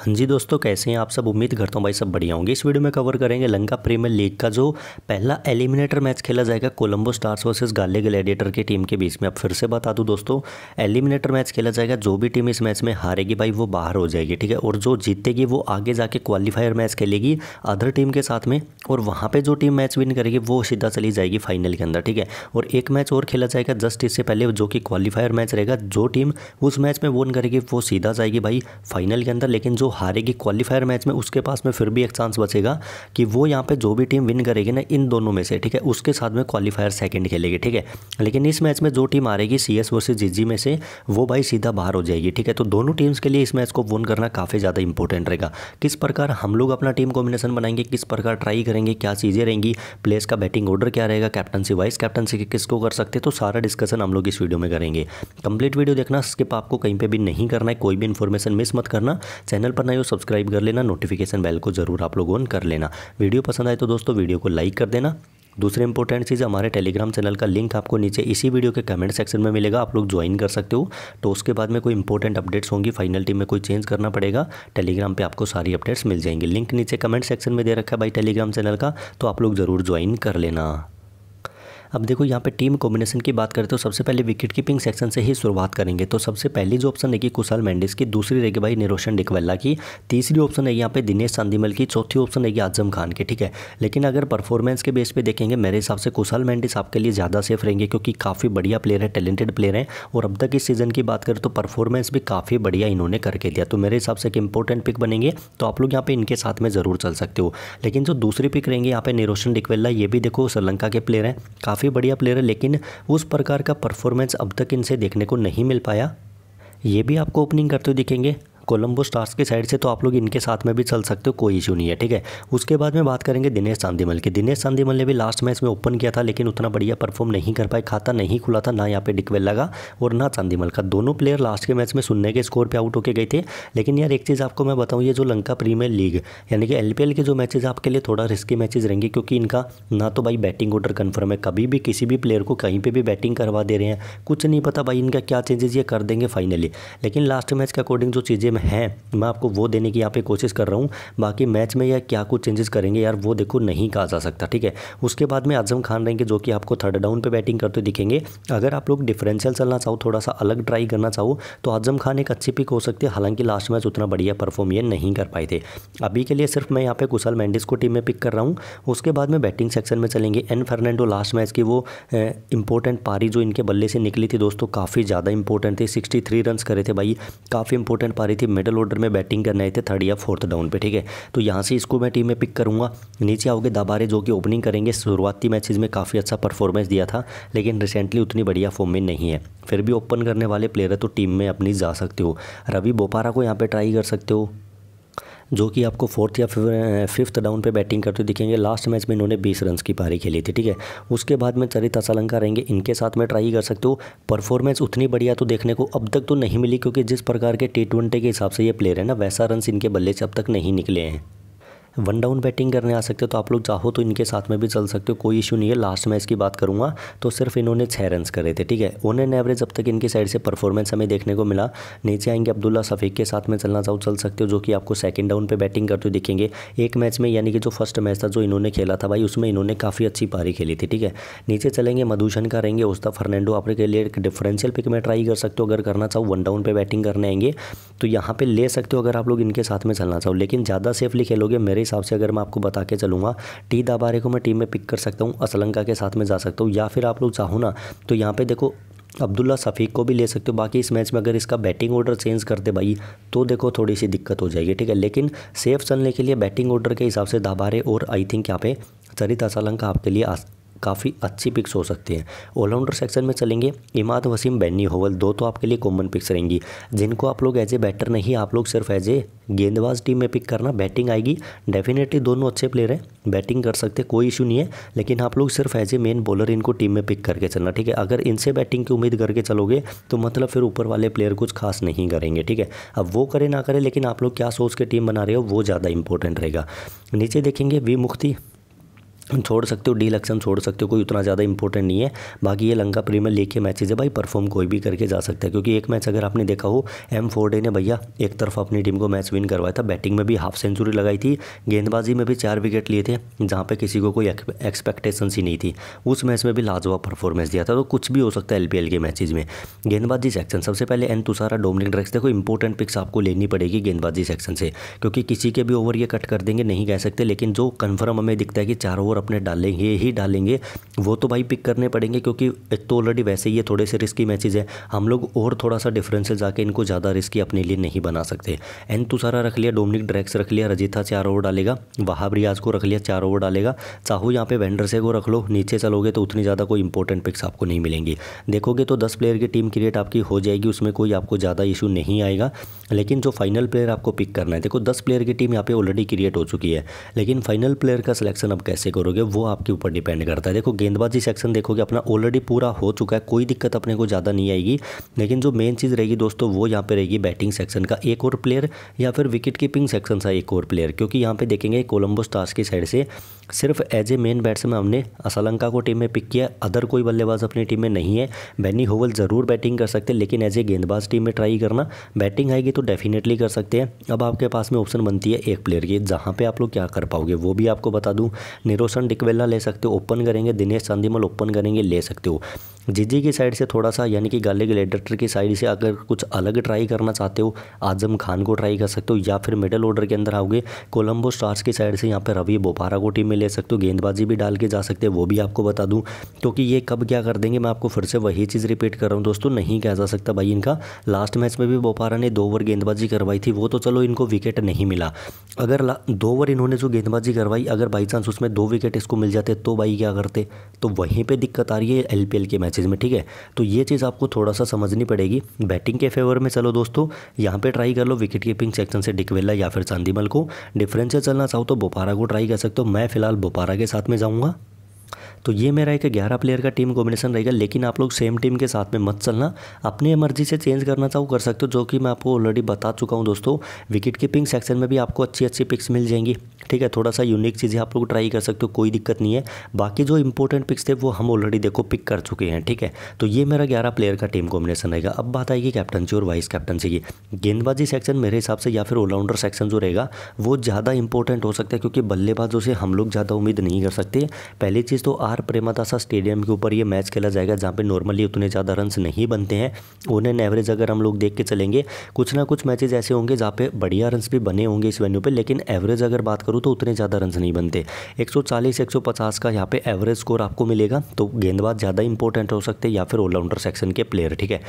हाँ जी दोस्तों कैसे हैं आप सब उम्मीद करता हूँ भाई सब बढ़िया होंगे इस वीडियो में कवर करेंगे लंका प्रीमियर लीग का जो पहला एलिमिनेटर मैच खेला जाएगा Colombo stars versus Galle gladiator की टीम के बीच में अब फिर से बता दूँ दोस्तों एलिमिनेटर मैच खेला जाएगा जो भी टीम इस मैच में हारेगी भाई वो बाहर हो जाएगी ठीक है और जो जीतेगी वो आगे जाके क्वालिफायर मैच खेलेगी अदर टीम के साथ में और वहाँ पर जो टीम मैच विन करेगी वो सीधा चली जाएगी फाइनल के अंदर ठीक है और एक मैच और खेला जाएगा जस्ट इससे पहले जो कि क्वालिफायर मैच रहेगा जो टीम उस मैच में वोन करेगी वो सीधा जाएगी भाई फाइनल के अंदर लेकिन जो हारेगी क्वालिफायर मैच में उसके पास में फिर भी एक चांस बचेगा कि वो यहाँ पे जो भी टीम विन करेगी ना इन दोनों में से ठीक है उसके साथ में क्वालिफायर सेकंड खेलेगी ठीक है लेकिन इस मैच में जो टीम हारेगी सी एस वर्सेज जीजी में से वो भाई सीधा बाहर हो जाएगी ठीक है तो दोनों टीम्स के लिए इस मैच को वन करना काफ़ी ज़्यादा इंपॉर्टेंट रहेगा किस प्रकार हम लोग अपना टीम कॉम्बिनेशन बनाएंगे किस प्रकार ट्राई करेंगे क्या चीज़ें रहेंगी प्लेस का बैटिंग ऑर्डर क्या रहेगा कैप्टनसी वाइस कैप्टनसी किसको कर सकते तो सारा डिस्कशन हम लोग इस वीडियो में करेंगे कंप्लीट वीडियो देखना स्किप आपको कहीं पर भी नहीं करना है कोई भी इन्फॉर्मेशन मिस मत करना चैनल पर नए हो सब्सक्राइब कर लेना नोटिफिकेशन बेल को जरूर आप लोग ऑन कर लेना वीडियो पसंद आए तो दोस्तों वीडियो को लाइक कर देना दूसरी इंपॉर्टेंट चीज़ हमारे टेलीग्राम चैनल का लिंक आपको नीचे इसी वीडियो के कमेंट सेक्शन में मिलेगा आप लोग ज्वाइन कर सकते हो तो उसके बाद में कोई इंपॉर्टेंट अपडेट्स होंगी फाइनल टीम में कोई चेंज करना पड़ेगा टेलीग्राम पे आपको सारी अपडेट्स मिल जाएंगी लिंक नीचे कमेंट सेक्शन में दे रखा है भाई टेलीग्राम चैनल का तो आप लोग ज़रूर ज्वाइन कर लेना अब देखो यहाँ पे टीम कॉम्बिनेशन की बात करें तो सबसे पहले विकेट कीपिंग सेक्शन से ही शुरुआत करेंगे तो सबसे पहली जो ऑप्शन रहेगी कुशाल मैंडिस की दूसरी रहेगी भाई निरोशन डिकवेला की तीसरी ऑप्शन है यहाँ पे दिनेश चांदीमल की चौथी ऑप्शन रहेगी आजम खान की ठीक है लेकिन अगर परफॉर्मेंस के बेस पर देखेंगे मेरे हिसाब से कुशाल मैंडिस आपके लिए ज़्यादा सेफ रहेंगे क्योंकि काफ़ी बढ़िया प्लेयर है टैलेंटेड प्लेयर हैं और अब तक इस सीज़न की बात करें तो परफॉर्मेंस भी काफ़ी बढ़िया इन्होंने करके दिया तो मेरे हिसाब से एक इंपॉर्टेंट पिक बनेंगे तो आप लोग यहाँ पे इनके साथ में ज़रूर चल सकते हो लेकिन जो दूसरी पिक रहेंगे यहाँ पे निरोशन डिकवेला ये भी देखो श्रीलंका के प्लेयर हैं काफ़ी काफ़ी बढ़िया प्लेयर है लेकिन उस प्रकार का परफॉर्मेंस अब तक इनसे देखने को नहीं मिल पाया ये भी आपको ओपनिंग करते हुए दिखेंगे कोलम्बो स्टार्स की साइड से तो आप लोग इनके साथ में भी चल सकते हो कोई इशू नहीं है ठीक है उसके बाद में बात करेंगे दिनेश चांदीमल की दिनेश चांदीमल ने भी लास्ट मैच में ओपन किया था लेकिन उतना बढ़िया परफॉर्म नहीं कर पाए खाता नहीं खुला था ना यहाँ पे डिकवेल लगा और ना चांदीमल का दोनों प्लेयर लास्ट के मैच में सुनने के स्कोर पर आउट होकर गए थे लेकिन यार एक चीज़ आपको मैं बताऊँ ये जो लंका प्रीमियर लीग यानी कि एल के जो मैचेज आपके लिए थोड़ा रिस्की मैचेज रहेंगे क्योंकि इनका ना तो भाई बैटिंग ऑर्डर कन्फर्म है कभी भी किसी भी प्लेयर को कहीं पर भी बैटिंग करवा दे रहे हैं कुछ नहीं पता भाई इनका क्या चेंजेस ये कर देंगे फाइनली लेकिन लास्ट मैच के अकॉर्डिंग जो चीज़ें है मैं आपको वो देने की यहाँ पे कोशिश कर रहा हूँ बाकी मैच में या क्या कुछ चेंजेस करेंगे यार वो देखो नहीं कहा जा सकता ठीक है उसके बाद में आजम खान रहेंगे जो कि आपको थर्ड डाउन पे बैटिंग करते दिखेंगे अगर आप लोग डिफरेंशियल चलना चाहो थोड़ा सा अलग ट्राई करना चाहो तो आजम खान एक अच्छी पिक हो सकती है हालांकि लास्ट मैच उतना बढ़िया परफॉर्म ये नहीं कर पाए थे अभी के लिए सिर्फ मैं यहाँ पे कुशल मैंडिस को टीम में पिक कर रहा हूँ उसके बाद में बैटिंग सेक्शन में चलेंगे एन फर्नैंडो लास्ट मैच की वो इंपॉर्टेंट पारी जो इनके बल्ले से निकली थी दोस्तों काफ़ी ज़्यादा इंपॉर्टेंट थी सिक्सटी रन करे थे भाई काफ़ी इंपॉर्टेंट पारी थी मिडल ऑर्डर में बैटिंग करने आए थे थर्ड या फोर्थ डाउन पे ठीक है तो यहाँ से इसको मैं टीम में पिक करूँगा नीचे आओगे दाबारे जो कि ओपनिंग करेंगे शुरुआती मैचेज में काफ़ी अच्छा परफॉर्मेंस दिया था लेकिन रिसेंटली उतनी बढ़िया फॉर्म में नहीं है फिर भी ओपन करने वाले प्लेयर तो टीम में अपनी जा सकते हो रवि बोपारा को यहाँ पर ट्राई कर सकते हो जो कि आपको फोर्थ या फिफ्थ डाउन पे बैटिंग करते दिखेंगे लास्ट मैच में इन्होंने बीस रन की पारी खेली थी ठीक है उसके बाद में चरित असलंका रहेंगे इनके साथ में ट्राई कर सकते हो परफॉर्मेंस उतनी बढ़िया तो देखने को अब तक तो नहीं मिली क्योंकि जिस प्रकार के टी ट्वेंटी के हिसाब से ये प्लेयर है ना वैसा रन इनके बल्ले से अब तक नहीं निकले हैं वन डाउन बैटिंग करने आ सकते हो तो आप लोग चाहो तो इनके साथ में भी चल सकते हो कोई इशू नहीं है लास्ट मैच की बात करूँगा तो सिर्फ इन्होंने छः रन करे थे ठीक है ओन एन एवरेज अब तक इनकी साइड से परफॉर्मेंस हमें देखने को मिला नीचे आएंगे अब्दुल्ला सफ़ीक के साथ में चलना चाहो चल सकते हो जो कि आपको सेकेंड डाउन पर बैटिंग करते हुए दिखेंगे एक मैच में यानी कि जो फर्स्ट मैच था जो इन्होंने खेला था भाई उसमें इन्होंने काफ़ी अच्छी पारी खेली थी ठीक है नीचे चलेंगे मधुशन का रहेंगे उस्ता फर्नैंडो आपके लिए एक डिफरेंशियल पिक में ट्राई कर सकते हो अगर करना चाहो वन डाउन पर बैटिंग करने आएंगे तो यहाँ पर ले सकते हो अगर आप लोग इनके साथ में चलना चाहो लेकिन ज़्यादा सेफली खेलोगे मेरे मेरे हिसाब से अगर मैं आपको बता के चलूँगा टी दाबारे को मैं टीम में पिक कर सकता हूँ असलंका के साथ में जा सकता हूँ या फिर आप लोग चाहो ना तो यहाँ पर देखो अब्दुल्ला सफीक को भी ले सकते हो बाकी इस मैच में अगर इसका बैटिंग ऑर्डर चेंज कर दे भाई तो देखो थोड़ी सी दिक्कत हो जाएगी ठीक है लेकिन सेफ चलने के लिए बैटिंग ऑर्डर के हिसाब से दाबारे और आई थिंक यहाँ पे चरित असलंका आपके लिए काफ़ी अच्छी पिक्स हो सकती हैं ऑलराउंडर सेक्शन में चलेंगे इमाद वसीम बैनी होवल दो तो आपके लिए कॉमन पिक्स रहेंगी जिनको आप लोग एज ए बैटर नहीं आप लोग सिर्फ एज ए गेंदबाज टीम में पिक करना बैटिंग आएगी डेफिनेटली दोनों अच्छे प्लेयर हैं बैटिंग कर सकते कोई इशू नहीं है लेकिन आप लोग सिर्फ एज ए मेन बॉलर इनको टीम में पिक करके चलना ठीक है अगर इनसे बैटिंग की उम्मीद करके चलोगे तो मतलब फिर ऊपर वाले प्लेयर कुछ खास नहीं करेंगे ठीक है अब वो करें ना करें लेकिन आप लोग क्या सोच के टीम बना रहे हो वो ज़्यादा इंपॉर्टेंट रहेगा नीचे देखेंगे वी मुख्ती छोड़ सकते हो डी लक्षण छोड़ सकते हो कोई उतना ज़्यादा इंपॉर्टेंट नहीं है बाकी ये लंका प्रीमियर लीग के मैचेज है भाई परफॉर्म कोई भी करके जा सकता है क्योंकि एक मैच अगर आपने देखा हो एम फोर्डे ने भैया एक तरफ अपनी टीम को मैच विन करवाया था बैटिंग में भी हाफ सेंचुरी लगाई थी गेंदबाजी में भी चार विकेट लिए थे जहाँ पर किसी को कोई एक्सपेक्टेशन ही नहीं थी उस मैच में भी लाजवाब परफॉर्मेंस दिया था तो कुछ भी हो सकता है एल के मैचेज में गेंदबाजी सेक्शन सबसे पहले एन तुसारा डोमिनिक ड्रेक्स देखो इंपॉर्टेंट पिक्स आपको लेनी पड़ेगी गेंदबाजी सेक्शन से क्योंकि किसी के भी ओवर ये कट कर देंगे नहीं कह सकते लेकिन जो कन्फर्म हमें दिखता है कि चार ओवर अपने डालेंगे ही डालेंगे वो तो भाई पिक करने पड़ेंगे क्योंकि एक तो ऑलरेडी वैसे ही है थोड़े से रिस्की मैचेज हैं हम लोग और थोड़ा सा डिफरेंस जाके इनको ज़्यादा रिस्की अपने लिए नहीं बना सकते एन तुसारा रख लिया डोमिनिक ड्रैक्स रख लिया रजिता चार ओवर डालेगा वहाब रियाज को रख लिया चार ओवर डालेगा चाहो यहाँ पे वेंडरसे को रख लो नीचे चलोगे तो उतनी ज़्यादा कोई इंपॉर्टेंट पिक्स आपको नहीं मिलेंगी देखोगे तो दस प्लेयर की टीम क्रिएट आपकी हो जाएगी उसमें कोई आपको ज़्यादा इशू नहीं आएगा लेकिन जो फाइनल प्लेयर आपको पिक करना है देखो दस प्लेयर की टीम यहाँ पे ऑलरेडी क्रिएट हो चुकी है लेकिन फाइनल प्लेयर का सिलेक्शन अब कैसे करो करोगे वो आपके ऊपर डिपेंड करता है देखो गेंदबाजी सेक्शन देखोगे अपना ऑलरेडी पूरा हो चुका है कोई दिक्कत अपने को ज़्यादा नहीं आएगी लेकिन जो मेन चीज़ रहेगी दोस्तों वो यहाँ पर रहेगी बैटिंग सेक्शन का एक और प्लेयर या फिर विकेट कीपिंग सेक्शन का एक और प्लेयर क्योंकि यहाँ पर देखेंगे कोलम्बो स्टार्स की साइड से सिर्फ एज ए मेन बैट्समैन हमने असलंका को टीम में पिक किया अदर कोई बल्लेबाज अपनी टीम में नहीं है बैनी होवल ज़रूर बैटिंग कर सकते हैं लेकिन एज ए गेंदबाज टीम में ट्राई करना बैटिंग आएगी तो डेफिनेटली कर सकते हैं अब आपके पास में ऑप्शन बनती है एक प्लेयर की जहाँ पे आप लोग क्या कर पाओगे वो भी आपको बता दूँ निरोशन रोशन डिकवेला ले सकते हो ओपन करेंगे दिनेश चांदीमल ओपन करेंगे ले सकते हो जीजी की साइड से थोड़ा सा यानी कि गाले ग्लेडेटर की साइड से अगर कुछ अलग ट्राई करना चाहते हो आजम खान को ट्राई कर सकते हो या फिर मिडल ऑर्डर के अंदर आओगे कोलंबो स्टार्स की साइड से यहाँ पर रवि बोपारा को टीम में ले सकते हो गेंदबाजी भी डाल के जा सकते हो वो भी आपको बता दूँ क्योंकि ये कब क्या कर देंगे मैं आपको फिर से वही चीज़ रिपीट कर रहा हूँ दोस्तों नहीं कह जा सकता भाई इनका लास्ट मैच में भी बोपारा ने दो ओवर गेंदबाजी करवाई थी वो तो चलो इनको विकेट नहीं मिला अगर दो ओवर इन्होंने जो गेंदबाजी करवाई अगर बाई चांस उसमें दो विकेट विकेट इसको मिल जाते तो भाई क्या करते तो वहीं पे दिक्कत आ रही है एल के मैचेस में ठीक है तो ये चीज़ आपको थोड़ा सा समझनी पड़ेगी बैटिंग के फेवर में चलो दोस्तों यहाँ पे ट्राई कर लो विकेट कीपिंग सेक्शन से डिकवेला या फिर चांदीमल को डिफरेंस से चलना चाहो तो बोपारा को ट्राई कर सकते हो मैं फिलहाल बोपारा के साथ में जाऊँगा तो ये मेरा एक ग्यारह प्लेयर का टीम कॉम्बिनेशन रहेगा लेकिन आप लोग सेम टीम के साथ में मत चलना अपनी मर्जी से चेंज करना चाहो कर सकते हो जो कि मैं आपको ऑलरेडी बता चुका हूँ दोस्तों विकेट कीपिंग सेक्शन में भी आपको अच्छी अच्छी पिक्स मिल जाएंगी ठीक है थोड़ा सा यूनिक चीज़ें आप लोग ट्राई कर सकते हो कोई दिक्कत नहीं है बाकी जो इंपॉर्टेंट पिक्स थे वो हम ऑलरेडी देखो पिक कर चुके हैं ठीक है तो ये मेरा ग्यारह प्लेयर का टीम कॉम्बिनेशन रहेगा अब बात आएगी कैप्टनसी और वाइस कैप्टनसी की गेंदबाजी सेक्शन मेरे हिसाब से या फिर ऑलराउंडर सेक्शन जो रहेगा वो ज़्यादा इंपॉर्टेंट हो सकता है क्योंकि बल्लेबाजों से हम लोग ज़्यादा उम्मीद नहीं कर सकते पहली चीज़ तो आर प्रेमादासा स्टेडियम के ऊपर ये मैच खेला जाएगा जहाँ पे नॉर्मली उतने ज़्यादा रन्स नहीं बनते हैं ओन एन एवरेज अगर हम लोग देख के चलेंगे कुछ ना कुछ मैचेज ऐसे होंगे जहाँ पे बढ़िया रन्स भी बने होंगे इस वेन्यू पर लेकिन एवरेज अगर बात करूँ तो उतने ज़्यादा रन नहीं बनते एक सौ का यहाँ पर एवरेज स्कोर आपको मिलेगा तो गेंदबाज ज़्यादा इंपॉर्टेंट हो सकते हैं या फिर ऑलराउंडर सेक्शन के प्लेयर ठीक है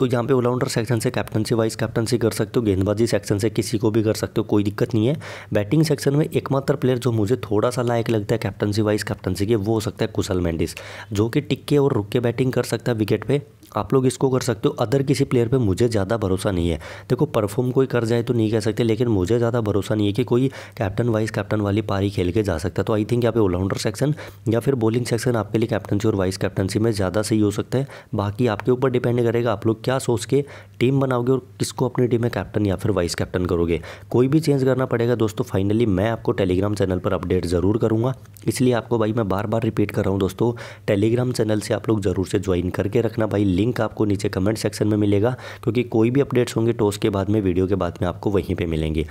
तो यहाँ पे ऑलराउंडर सेक्शन से कैप्टनसी वाइस कैप्टनसी कर सकते हो गेंदबाजी सेक्शन से किसी को भी कर सकते हो कोई दिक्कत नहीं है बैटिंग सेक्शन में एकमात्र प्लेयर जो मुझे थोड़ा सा लायक लगता है कैप्टनसी वाइस कैप्टनसी के वो हो सकता है कुशल मैंडिस जो कि टिक्के और रुक के बैटिंग कर सकता है विकेट पर आप लोग इसको कर सकते हो अदर किसी प्लेयर पे मुझे ज़्यादा भरोसा नहीं है देखो परफॉर्म कोई कर जाए तो नहीं कह सकते लेकिन मुझे ज़्यादा भरोसा नहीं है कि कोई कैप्टन वाइस कैप्टन वाली पारी खेल के जा सकता है तो आई थिंक यहाँ पे ऑलराउंडर सेक्शन या फिर बॉलिंग सेक्शन आपके लिए कैप्टनसी और वाइस कैप्टनसी में ज़्यादा सही हो सकते हैं बाकी आपके ऊपर डिपेंड करेगा आप लोग क्या सोच के टीम बनाओगे और किसको अपनी टीम में कैप्टन या फिर वाइस कैप्टन करोगे कोई भी चेंज करना पड़ेगा दोस्तों फाइनली मैं आपको टेलीग्राम चैनल पर अपडेट ज़रूर करूँगा इसलिए आपको भाई मैं बार बार रिपीट कर रहा हूँ दोस्तों टेलीग्राम चैनल से आप लोग ज़रूर से ज्वाइन करके रखना भाई लिंक आपको नीचे कमेंट सेक्शन में मिलेगा क्योंकि कोई भी अपडेट्स होंगे टॉस तो के बाद में वीडियो के बाद में आपको वहीं पर मिलेंगे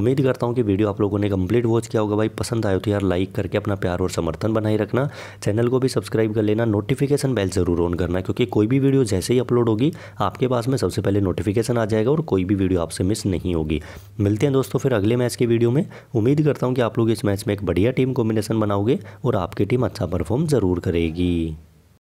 उम्मीद करता हूँ कि वीडियो आप लोगों ने कंप्लीट वॉच किया होगा भाई पसंद आए तो यार लाइक करके अपना प्यार और समर्थन बनाए रखना चैनल को भी सब्सक्राइब कर लेना नोटिफिकेशन बेल ज़रूर ऑन करना क्योंकि कोई भी वीडियो जैसे ही अपलोड होगी आपके पास में सबसे पहले नोटिफिकेशन आ जाएगा और कोई भी वीडियो आपसे मिस नहीं होगी मिलते हैं दोस्तों फिर अगले मैच की वीडियो में उम्मीद करता हूँ कि आप लोग इस मैच में एक बढ़िया टीम कॉम्बिनेशन बनाओगे और आपकी टीम अच्छा परफॉर्म ज़रूर करेगी